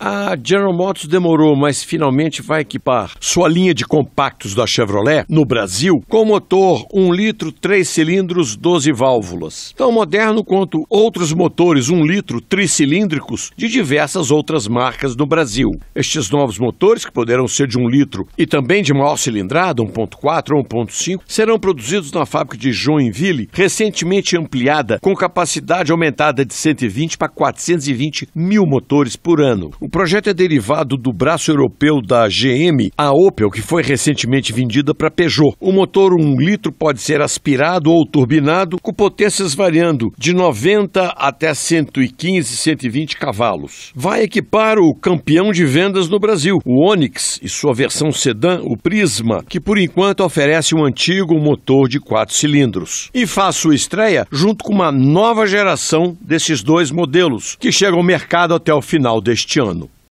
A General Motors demorou, mas finalmente vai equipar sua linha de compactos da Chevrolet no Brasil com motor 1 litro, 3 cilindros, 12 válvulas. Tão moderno quanto outros motores 1 litro tricilíndricos de diversas outras marcas no Brasil. Estes novos motores, que poderão ser de 1 litro e também de maior cilindrada, 1.4 ou 1.5, serão produzidos na fábrica de Joinville, recentemente ampliada com capacidade aumentada de 120 para 420 mil motores por ano. O projeto é derivado do braço europeu da GM, a Opel, que foi recentemente vendida para Peugeot. O motor 1 um litro pode ser aspirado ou turbinado, com potências variando de 90 até 115, 120 cavalos. Vai equipar o campeão de vendas no Brasil, o Onix, e sua versão sedã, o Prisma, que por enquanto oferece um antigo motor de quatro cilindros. E faz sua estreia junto com uma nova geração desses dois modelos, que chega ao mercado até o final deste ano.